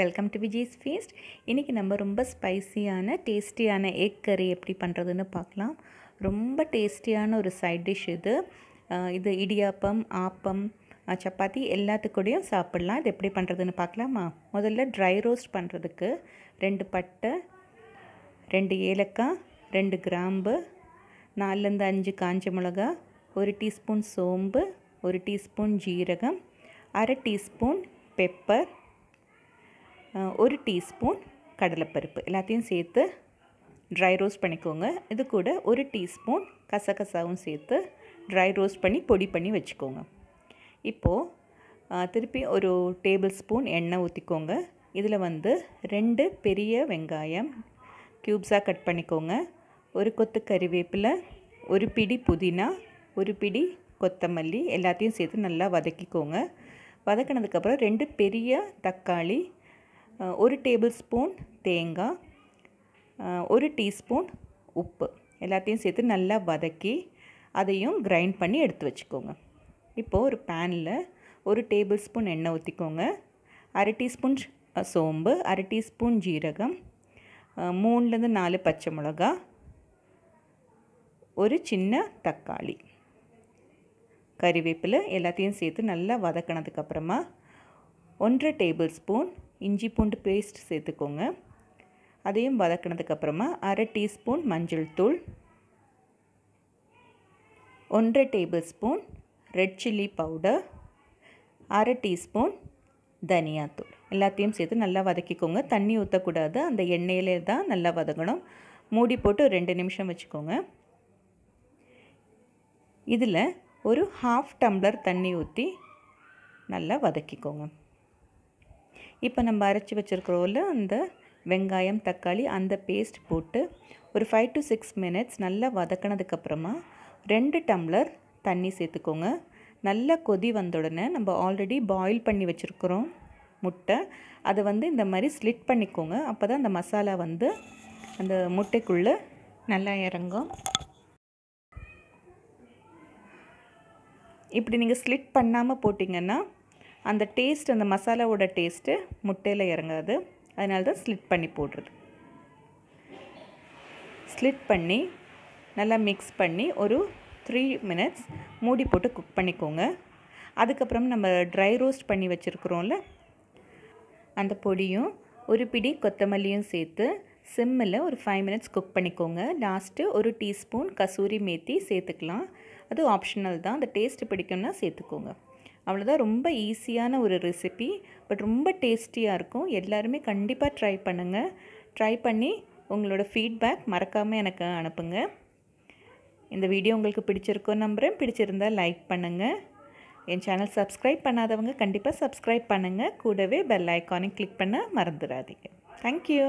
welcome to Vijay's feast இன்றைக்கி நம்ம ரொம்ப ஸ்பைசியான டேஸ்டியான எக் கறி எப்படி பண்ணுறதுன்னு பார்க்கலாம் ரொம்ப டேஸ்டியான ஒரு சைட் டிஷ் இது இது இடியாப்பம் ஆப்பம் சப்பாத்தி எல்லாத்துக்கூடையும் சாப்பிட்லாம் இது எப்படி பண்ணுறதுன்னு பார்க்கலாமா முதல்ல ட்ரை ரோஸ்ட் பண்ணுறதுக்கு ரெண்டு பட்டை ரெண்டு ஏலக்காய் ரெண்டு கிராம்பு நாலுலேருந்து அஞ்சு காஞ்ச மிளகா ஒரு டீஸ்பூன் சோம்பு ஒரு டீஸ்பூன் ஜீரகம் அரை டீஸ்பூன் பெப்பர் ஒரு டீஸ்பூன் கடலைப்பருப்பு எல்லாத்தையும் சேர்த்து ட்ரை ரோஸ்ட் பண்ணிக்கோங்க இது கூட ஒரு டீஸ்பூன் கசகசாவும் சேர்த்து ட்ரை ரோஸ்ட் பண்ணி பொடி பண்ணி வச்சுக்கோங்க இப்போது திருப்பி ஒரு டேபிள் ஸ்பூன் எண்ணெய் ஊற்றிக்கோங்க இதில் வந்து ரெண்டு பெரிய வெங்காயம் க்யூப்ஸாக கட் பண்ணிக்கோங்க ஒரு கொத்து கறிவேப்பிலை ஒரு பிடி புதினா ஒரு பிடி கொத்தமல்லி எல்லாத்தையும் சேர்த்து நல்லா வதக்கிக்கோங்க வதக்கினதுக்கப்புறம் ரெண்டு பெரிய தக்காளி ஒரு டேபிள் ஸ்பூன் தேங்காய் ஒரு டீஸ்பூன் உப்பு எல்லாத்தையும் சேர்த்து நல்லா வதக்கி அதையும் கிரைண்ட் பண்ணி எடுத்து வச்சுக்கோங்க இப்போது ஒரு பேனில் ஒரு டேபிள் ஸ்பூன் எண்ணெய் ஊற்றிக்கோங்க அரை டீஸ்பூன் சோம்பு அரை டீஸ்பூன் ஜீரகம் மூணுலேருந்து நாலு பச்சை மிளகா ஒரு சின்ன தக்காளி கறிவேப்பிலை எல்லாத்தையும் சேர்த்து நல்லா வதக்கினதுக்கப்புறமா ஒன்றரை டேபிள் ஸ்பூன் இஞ்சி பூண்டு பேஸ்ட் சேர்த்துக்கோங்க அதையும் வதக்கினதுக்கப்புறமா அரை டீஸ்பூன் மஞ்சள் தூள் ஒன்றரை tablespoon red chilli powder அரை டீஸ்பூன் தனியாத்தூள் எல்லாத்தையும் சேர்த்து நல்லா வதக்கிக்கோங்க தண்ணி ஊற்றக்கூடாது அந்த எண்ணெயிலே தான் நல்லா வதங்கணும் மூடி போட்டு ரெண்டு நிமிஷம் வச்சுக்கோங்க இதில் ஒரு ஹாஃப் டம்ளர் தண்ணி ஊற்றி நல்லா வதக்கிக்கோங்க இப்போ நம்ம அரைச்சி வச்சுருக்கிறோம்ல அந்த வெங்காயம் தக்காளி அந்த பேஸ்ட் போட்டு ஒரு ஃபைவ் டு சிக்ஸ் மினிட்ஸ் நல்லா வதக்கினதுக்கப்புறமா ரெண்டு டம்ளர் தண்ணி சேர்த்துக்கோங்க நல்லா கொதி வந்த உடனே நம்ம ஆல்ரெடி பாயில் பண்ணி வச்சுருக்குறோம் முட்டை அதை வந்து இந்த மாதிரி ஸ்லிட் பண்ணிக்கோங்க அப்போ தான் அந்த மசாலா வந்து அந்த முட்டைக்குள்ளே நல்லா இறங்கும் இப்படி நீங்கள் ஸ்லிட் பண்ணாமல் போட்டிங்கன்னா அந்த டேஸ்ட் அந்த மசாலாவோட டேஸ்ட்டு முட்டையில் இறங்காது அதனால தான் ஸ்லிட் பண்ணி போடுறது ஸ்லிட் பண்ணி நல்லா மிக்ஸ் பண்ணி ஒரு த்ரீ மினிட்ஸ் மூடி போட்டு குக் பண்ணிக்கோங்க அதுக்கப்புறம் நம்ம ட்ரை ரோஸ்ட் பண்ணி வச்சுருக்குறோம்ல அந்த பொடியும் ஒரு பிடி கொத்தமல்லியும் சேர்த்து சிம்மில் ஒரு ஃபைவ் மினிட்ஸ் குக் பண்ணிக்கோங்க லாஸ்ட்டு ஒரு டீஸ்பூன் கசூரி மேத்தி சேர்த்துக்கலாம் அது ஆப்ஷனல் தான் அந்த டேஸ்ட்டு பிடிக்கும்னா சேர்த்துக்கோங்க அவ்வளோதான் ரொம்ப ஈஸியான ஒரு ரெசிபி பட் ரொம்ப டேஸ்டியாக இருக்கும் எல்லாருமே கண்டிப்பாக ட்ரை பண்ணுங்கள் ட்ரை பண்ணி உங்களோட ஃபீட்பேக் மறக்காமல் எனக்கு அனுப்புங்க இந்த வீடியோ உங்களுக்கு பிடிச்சிருக்கோ நம்புகிறேன் பிடிச்சிருந்தால் லைக் பண்ணுங்கள் என் சேனல் சப்ஸ்கிரைப் பண்ணாதவங்க கண்டிப்பாக சப்ஸ்கிரைப் பண்ணுங்கள் கூடவே பெல் ஐக்கானை கிளிக் பண்ண மறந்துடாதீங்க தேங்க்யூ